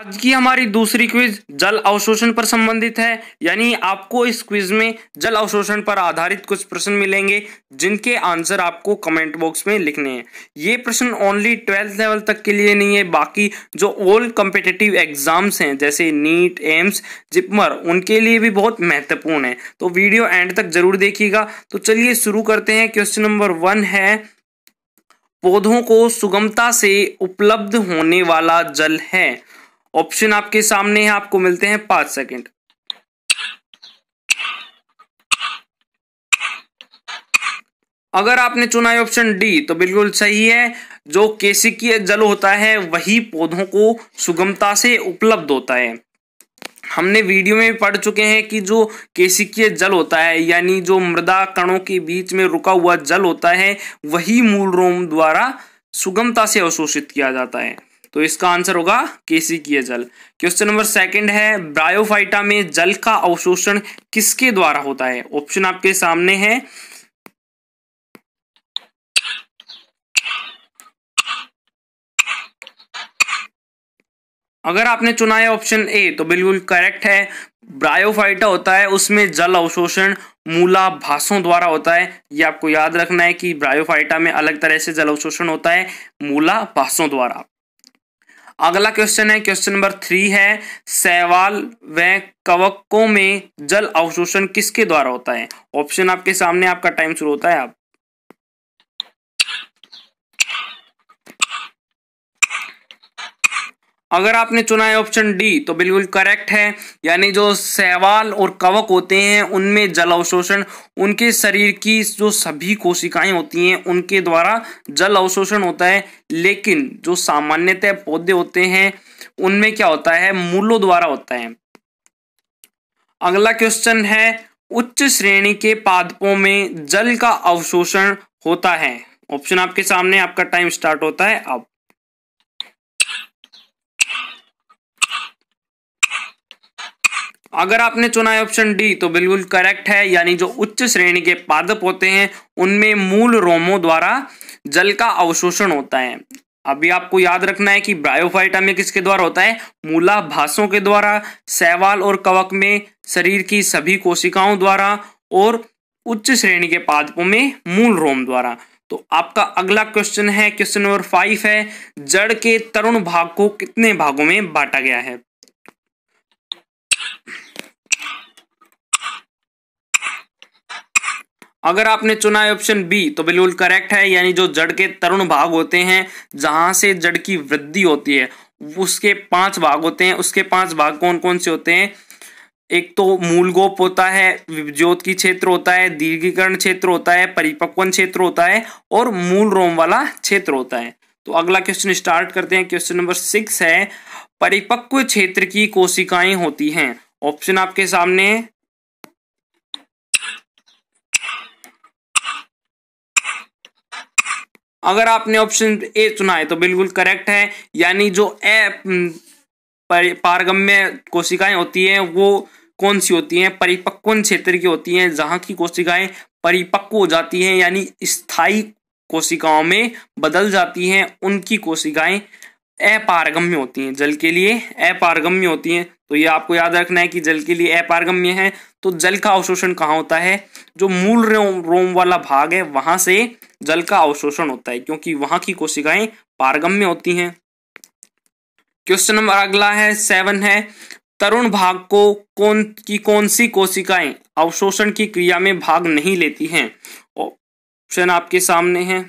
आज की हमारी दूसरी क्विज जल अवशोषण पर संबंधित है यानी आपको इस क्विज में जल अवशोषण पर आधारित कुछ प्रश्न मिलेंगे जिनके आंसर आपको कमेंट बॉक्स में लिखने हैं ये प्रश्न ओनली ट्वेल्थ लेवल तक के लिए नहीं है बाकी जो ओल्ड कम्पिटेटिव एग्जाम्स हैं जैसे नीट एम्स जिपमर उनके लिए भी बहुत महत्वपूर्ण है तो वीडियो एंड तक जरूर देखिएगा तो चलिए शुरू करते हैं क्वेश्चन नंबर वन है पौधों को सुगमता से उपलब्ध होने वाला जल है ऑप्शन आपके सामने है आपको मिलते हैं पांच सेकंड अगर आपने चुना है ऑप्शन डी तो बिल्कुल सही है जो केसिकीय जल होता है वही पौधों को सुगमता से उपलब्ध होता है हमने वीडियो में पढ़ चुके हैं कि जो केसिकीय जल होता है यानी जो मृदा कणों के बीच में रुका हुआ जल होता है वही मूल रोम द्वारा सुगमता से अवशोषित किया जाता है तो इसका आंसर होगा की जल क्वेश्चन नंबर सेकंड है ब्रायोफाइटा में जल का अवशोषण किसके द्वारा होता है ऑप्शन आपके सामने है अगर आपने चुना है ऑप्शन ए तो बिल्कुल करेक्ट है ब्रायोफाइटा होता है उसमें जल अवशोषण मूला भाषों द्वारा होता है ये आपको याद रखना है कि ब्रायोफाइटा में अलग तरह से जल अवशोषण होता है मूला भाषों द्वारा अगला क्वेश्चन है क्वेश्चन नंबर थ्री है सैवाल व कवकों में जल अवशोषण किसके द्वारा होता है ऑप्शन आपके सामने आपका टाइम शुरू होता है आप अगर आपने चुना है ऑप्शन डी तो बिल्कुल करेक्ट है यानी जो सहवाल और कवक होते हैं उनमें जल अवशोषण उनके शरीर की जो सभी कोशिकाएं होती हैं उनके द्वारा जल अवशोषण होता है लेकिन जो सामान्यतः पौधे होते हैं उनमें क्या होता है मूलों द्वारा होता है अगला क्वेश्चन है उच्च श्रेणी के पादपों में जल का अवशोषण होता है ऑप्शन आपके सामने आपका टाइम स्टार्ट होता है अब अगर आपने चुना है ऑप्शन डी तो बिल्कुल करेक्ट है यानी जो उच्च श्रेणी के पादप होते हैं उनमें मूल रोमों द्वारा जल का अवशोषण होता है अभी आपको याद रखना है कि ब्रायोफाइटा में किसके द्वारा होता है मूला भाषों के द्वारा सैवाल और कवक में शरीर की सभी कोशिकाओं द्वारा और उच्च श्रेणी के पादपों में मूल रोम द्वारा तो आपका अगला क्वेश्चन है क्वेश्चन नंबर फाइव है जड़ के तरुण भाग को कितने भागों में बांटा गया है अगर आपने चुना है ऑप्शन बी तो बिल्कुल करेक्ट है यानी जो जड़ के तरुण भाग होते हैं जहां से जड़ की वृद्धि होती है उसके पांच भाग होते हैं उसके पांच भाग कौन कौन से होते हैं एक तो मूल गोप होता है ज्योत की क्षेत्र होता है दीर्घीकरण क्षेत्र होता है परिपक्वन क्षेत्र होता है और मूल रोम वाला क्षेत्र होता है तो अगला क्वेश्चन स्टार्ट करते हैं क्वेश्चन नंबर सिक्स है परिपक्व क्षेत्र की कोशिकाएं होती हैं ऑप्शन आपके सामने है अगर आपने ऑप्शन ए चुना है तो बिल्कुल करेक्ट है यानी जो ए हम्म, पारगम्य कोशिकाएं होती हैं वो कौन सी होती हैं परिपक्व क्षेत्र की होती हैं जहाँ की कोशिकाएं परिपक्व हो जाती हैं यानी स्थायी कोशिकाओं में बदल जाती हैं उनकी कोशिकाएं अपारगम्य होती हैं जल के लिए अपारगम्य होती हैं तो ये आपको याद रखना है कि जल के लिए अपारगम्य है तो जल का अवशोषण कहाँ होता है जो मूल रोम रोम वाला भाग है वहां से जल का अवशोषण होता है क्योंकि वहां की कोशिकाएं पारगम्य होती हैं क्वेश्चन नंबर अगला है सेवन है तरुण भाग को कौन की कौन सी कोशिकाएं अवशोषण की क्रिया में भाग नहीं लेती हैं ऑप्शन आपके सामने है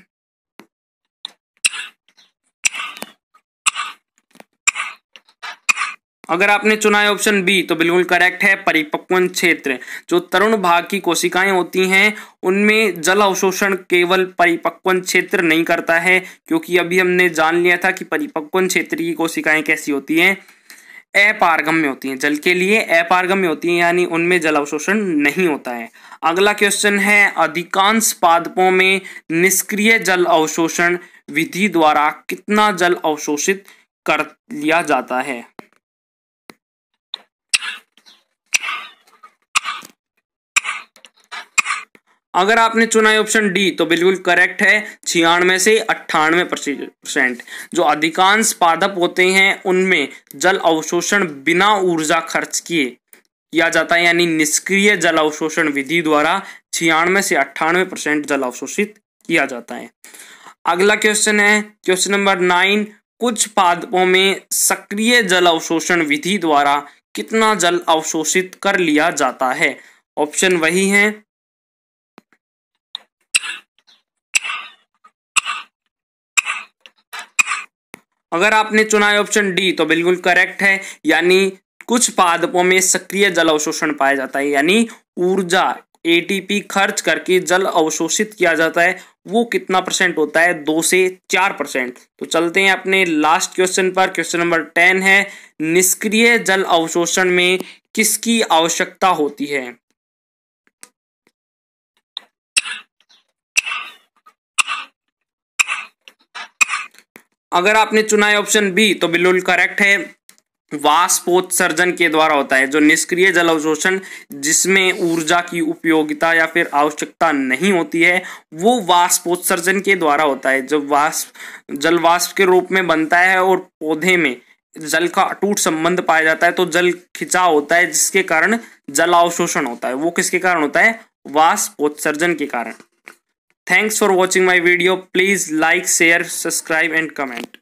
अगर आपने चुना है ऑप्शन बी तो बिल्कुल करेक्ट है परिपक्वन क्षेत्र जो तरुण भाग की कोशिकाएं होती हैं उनमें जल अवशोषण केवल परिपक्वन क्षेत्र नहीं करता है क्योंकि अभी हमने जान लिया था कि परिपक्वन क्षेत्र की कोशिकाएं कैसी होती हैं अपारगम में होती हैं जल के लिए अपारगम में होती हैं यानी उनमें जल अवशोषण नहीं होता है अगला क्वेश्चन है अधिकांश पादपों में निष्क्रिय जल अवशोषण विधि द्वारा कितना जल अवशोषित कर लिया जाता है अगर आपने चुना है ऑप्शन डी तो बिल्कुल करेक्ट है छियानवे से अट्ठानवे परसेंट जो अधिकांश पादप होते हैं उनमें जल अवशोषण बिना ऊर्जा खर्च किए किया जाता है यानी निष्क्रिय जल अवशोषण विधि द्वारा छियानवे से अट्ठानवे परसेंट जल अवशोषित किया जाता है अगला क्वेश्चन है क्वेश्चन नंबर नाइन कुछ पादपों में सक्रिय जल अवशोषण विधि द्वारा कितना जल अवशोषित कर लिया जाता है ऑप्शन वही है अगर आपने चुना है ऑप्शन डी तो बिल्कुल करेक्ट है यानी कुछ पादपों में सक्रिय जल अवशोषण पाया जाता है यानी ऊर्जा एटीपी खर्च करके जल अवशोषित किया जाता है वो कितना परसेंट होता है दो से चार परसेंट तो चलते हैं अपने लास्ट क्वेश्चन पर क्वेश्चन नंबर टेन है निष्क्रिय जल अवशोषण में किसकी आवश्यकता होती है अगर आपने चुना है ऑप्शन बी तो बिल्कुल करेक्ट है वाष्पोत्सर्जन के द्वारा होता है जो निष्क्रिय जल अवशोषण जिसमें ऊर्जा की उपयोगिता या फिर आवश्यकता नहीं होती है वो वाष्पोत्सर्जन के द्वारा होता है जब वाष्प जल वाष्प के रूप में बनता है और पौधे में जल का अटूट संबंध पाया जाता है तो जल खिंचाव होता है जिसके कारण जल अवशोषण होता है वो किसके कारण होता है वाष्पोत्सर्जन के कारण Thanks for watching my video. Please like, share, subscribe and comment.